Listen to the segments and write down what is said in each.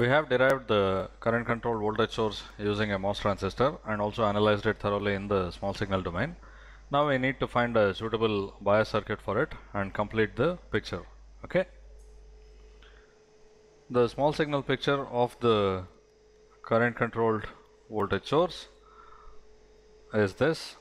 We have derived the current control voltage source using a MOS transistor and also analyzed it thoroughly in the small signal domain. Now we need to find a suitable bias circuit for it and complete the picture. Okay. The small signal picture of the current controlled voltage source is this.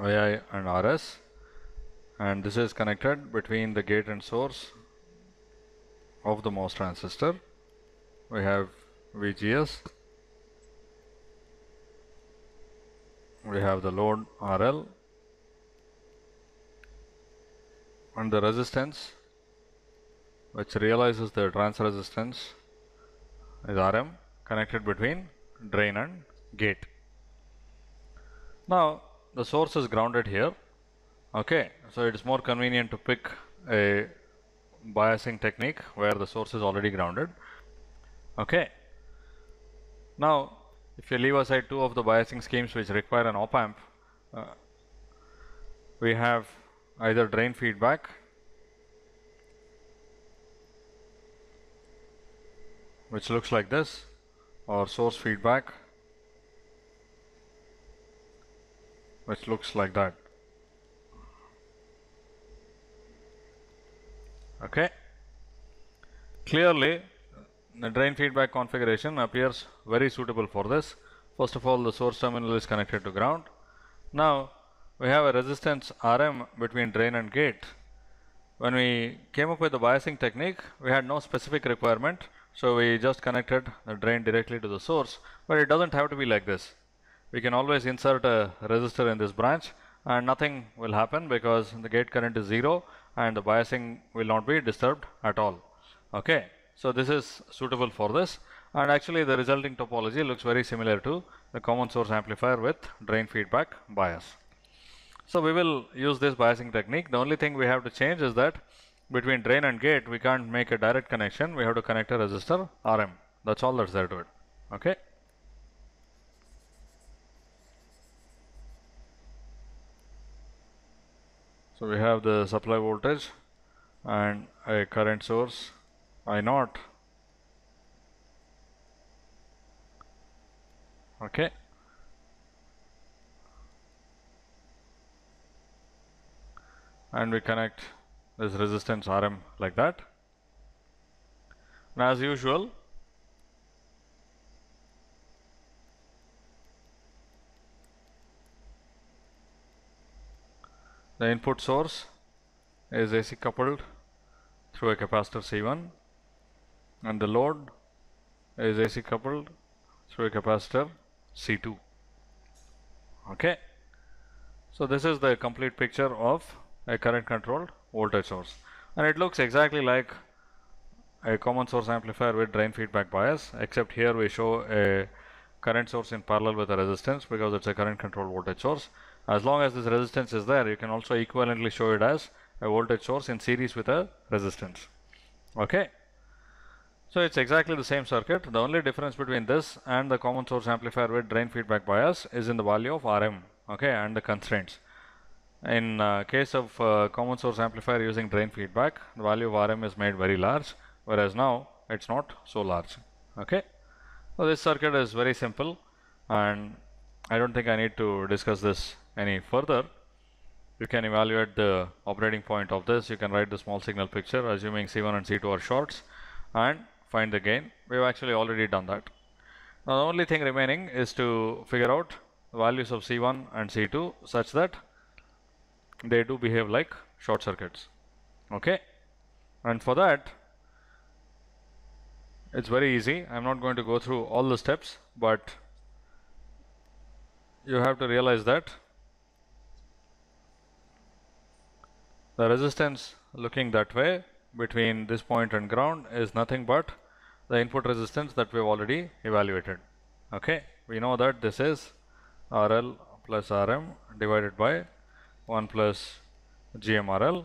VI and RS and this is connected between the gate and source of the MOS transistor. We have VGS, we have the load RL and the resistance which realizes the trans resistance is RM connected between drain and gate. Now the source is grounded here Okay, so it is more convenient to pick a biasing technique where the source is already grounded. Okay. Now, if you leave aside two of the biasing schemes which require an op amp, uh, we have either drain feedback, which looks like this, or source feedback, which looks like that. okay clearly the drain feedback configuration appears very suitable for this first of all the source terminal is connected to ground now we have a resistance Rm between drain and gate when we came up with the biasing technique we had no specific requirement so we just connected the drain directly to the source but it doesn't have to be like this we can always insert a resistor in this branch and nothing will happen because the gate current is zero and the biasing will not be disturbed at all. Okay, so this is suitable for this and actually the resulting topology looks very similar to the common source amplifier with drain feedback bias. So we will use this biasing technique. The only thing we have to change is that between drain and gate we can't make a direct connection. We have to connect a resistor RM. That's all that's there to it. Okay. so we have the supply voltage and a current source I naught okay and we connect this resistance RM like that and as usual The input source is AC coupled through a capacitor C1 and the load is AC coupled through a capacitor C2. Okay. So this is the complete picture of a current controlled voltage source and it looks exactly like a common source amplifier with drain feedback bias except here we show a current source in parallel with a resistance because it's a current controlled voltage source as long as this resistance is there, you can also equivalently show it as a voltage source in series with a resistance. Okay. So it's exactly the same circuit. The only difference between this and the common source amplifier with drain feedback bias is in the value of Rm. Okay, and the constraints. In uh, case of uh, common source amplifier using drain feedback, the value of Rm is made very large, whereas now it's not so large. Okay. So this circuit is very simple, and I don't think I need to discuss this any further, you can evaluate the operating point of this. You can write the small signal picture assuming C1 and C2 are shorts and find the gain. We've actually already done that. Now the only thing remaining is to figure out values of C1 and C2 such that they do behave like short circuits. Okay. And for that, it's very easy. I'm not going to go through all the steps, but you have to realize that The resistance looking that way between this point and ground is nothing but the input resistance that we have already evaluated. Okay, we know that this is RL plus RM divided by 1 plus GMRL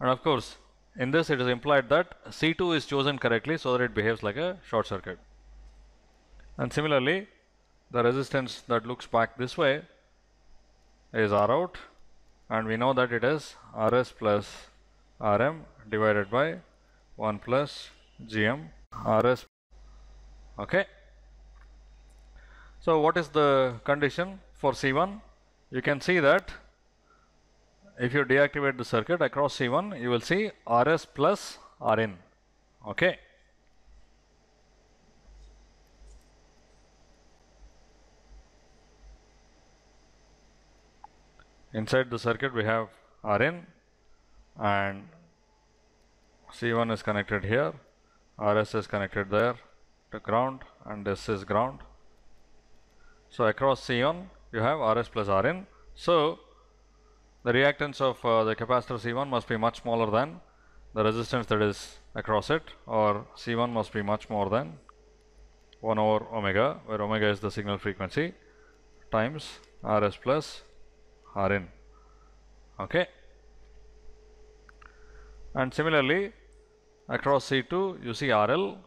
and of course in this it is implied that C2 is chosen correctly so that it behaves like a short circuit. And similarly the resistance that looks back this way is R out and we know that it is Rs plus Rm divided by 1 plus Gm Rs okay so what is the condition for C1 you can see that if you deactivate the circuit across C1 you will see Rs plus Rn okay inside the circuit we have Rn and C1 is connected here, RS is connected there to ground and this is ground. So across C1 you have RS plus Rn. So the reactance of uh, the capacitor C1 must be much smaller than the resistance that is across it or C1 must be much more than 1 over omega where omega is the signal frequency times Rs plus Rn. Okay. And similarly, across C2, you see RL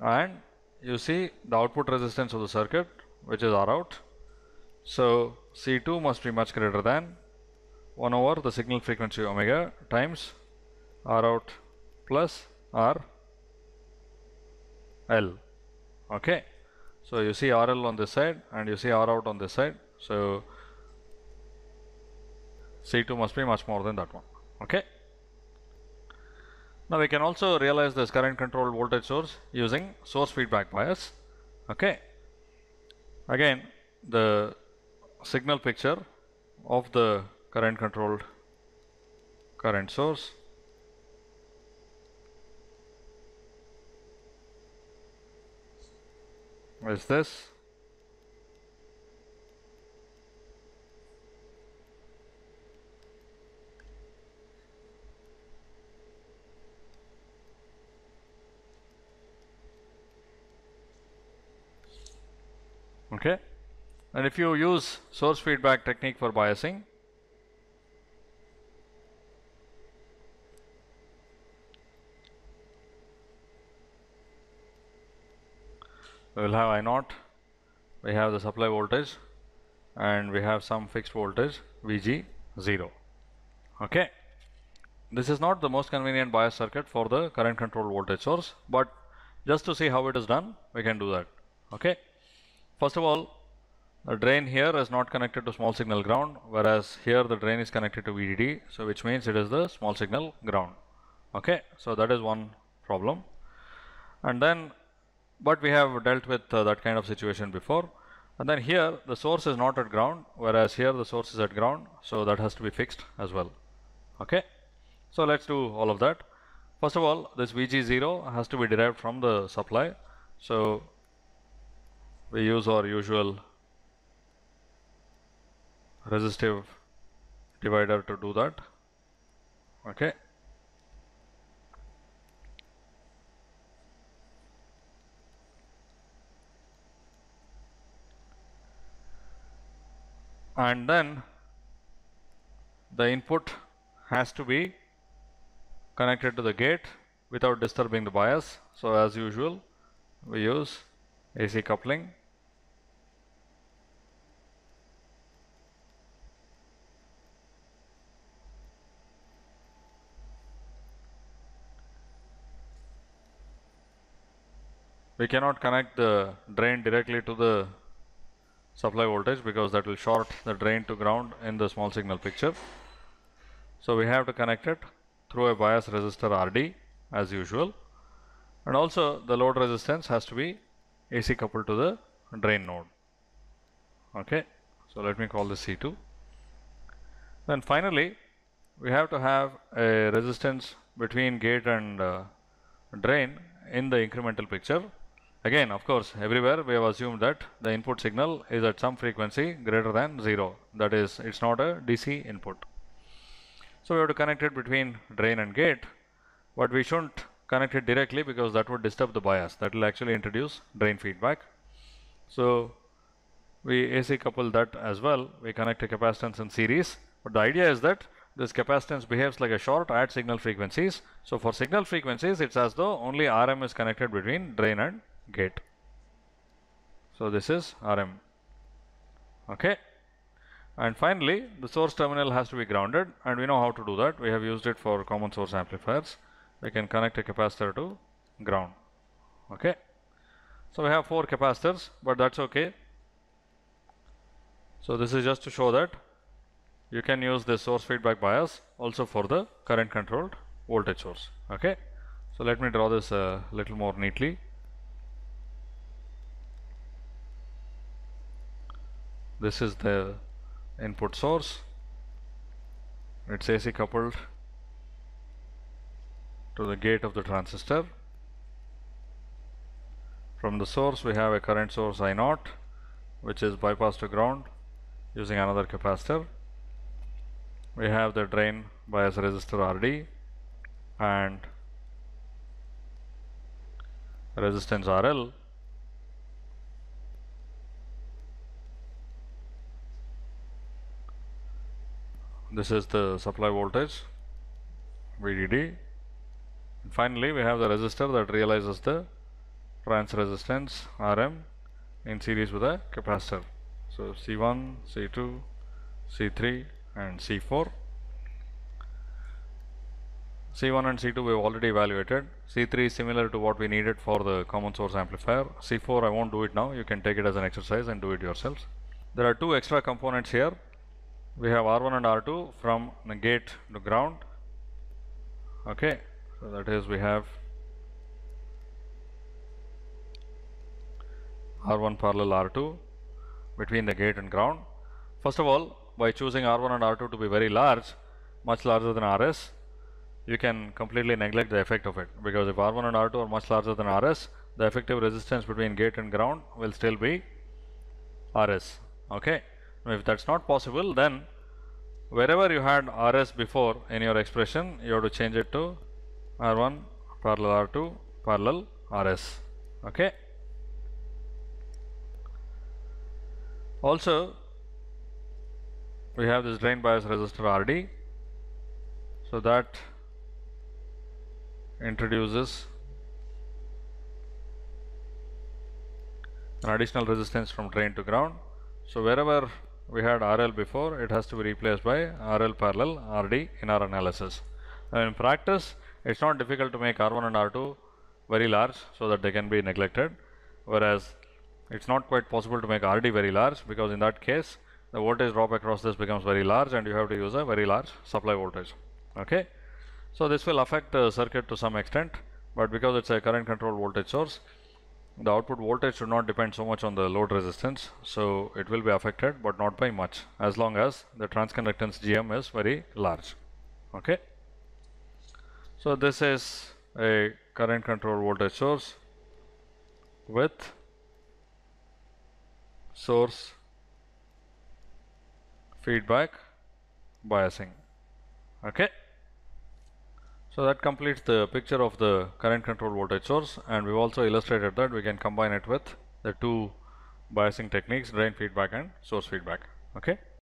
and you see the output resistance of the circuit, which is Rout. So, C2 must be much greater than 1 over the signal frequency omega times Rout plus R L. Okay. So you see RL on this side and you see R out on this side. So C2 must be much more than that one. Okay. Now we can also realize this current control voltage source using source feedback bias. Okay. Again, the signal picture of the current controlled current source is this okay and if you use source feedback technique for biasing we will have I naught we have the supply voltage and we have some fixed voltage VG 0 okay this is not the most convenient bias circuit for the current control voltage source but just to see how it is done we can do that okay First of all, the drain here is not connected to small signal ground, whereas here the drain is connected to VDD, so which means it is the small signal ground. Okay, so that is one problem. And then, but we have dealt with uh, that kind of situation before. And then here the source is not at ground, whereas here the source is at ground, so that has to be fixed as well. Okay, so let's do all of that. First of all, this VG0 has to be derived from the supply. So we use our usual resistive divider to do that okay and then the input has to be connected to the gate without disturbing the bias so as usual we use AC coupling We cannot connect the drain directly to the supply voltage because that will short the drain to ground in the small signal picture. So we have to connect it through a bias resistor RD as usual and also the load resistance has to be AC coupled to the drain node. Okay, so let me call this C2. Then finally, we have to have a resistance between gate and uh, drain in the incremental picture Again, of course, everywhere we have assumed that the input signal is at some frequency greater than 0. That is, it's not a DC input. So we have to connect it between drain and gate, but we shouldn't connect it directly because that would disturb the bias. That will actually introduce drain feedback. So we AC couple that as well. We connect a capacitance in series, but the idea is that this capacitance behaves like a short at signal frequencies. So for signal frequencies, it's as though only RM is connected between drain and gate. So this is RM. Okay. And finally, the source terminal has to be grounded and we know how to do that. We have used it for common source amplifiers. We can connect a capacitor to ground. Okay. So we have four capacitors, but that's okay. So this is just to show that you can use the source feedback bias also for the current controlled voltage source. Okay. So let me draw this a uh, little more neatly. this is the input source it's AC coupled to the gate of the transistor from the source we have a current source I naught which is bypassed to ground using another capacitor we have the drain bias resistor RD and resistance RL this is the supply voltage VDD and finally we have the resistor that realizes the trans resistance RM in series with a capacitor so C1 C2 C3 and C4 C1 and C2 we've already evaluated C3 is similar to what we needed for the common source amplifier C4 I won't do it now you can take it as an exercise and do it yourselves there are two extra components here we have R1 and R2 from the gate to ground okay so that is we have R1 parallel R2 between the gate and ground first of all by choosing R1 and R2 to be very large much larger than RS you can completely neglect the effect of it because if R1 and R2 are much larger than RS the effective resistance between gate and ground will still be RS okay if that's not possible then wherever you had RS before in your expression you have to change it to R1 parallel R2 parallel RS okay also we have this drain bias resistor RD so that introduces an additional resistance from drain to ground so wherever we had RL before, it has to be replaced by RL parallel RD in our analysis. Now in practice, it's not difficult to make R1 and R2 very large so that they can be neglected, whereas it's not quite possible to make RD very large because in that case, the voltage drop across this becomes very large and you have to use a very large supply voltage. Okay, So this will affect the circuit to some extent, but because it's a current controlled voltage source, the output voltage should not depend so much on the load resistance so it will be affected but not by much as long as the transconductance gm is very large okay so this is a current control voltage source with source feedback biasing okay so that completes the picture of the current control voltage source and we've also illustrated that we can combine it with the two biasing techniques drain feedback and source feedback okay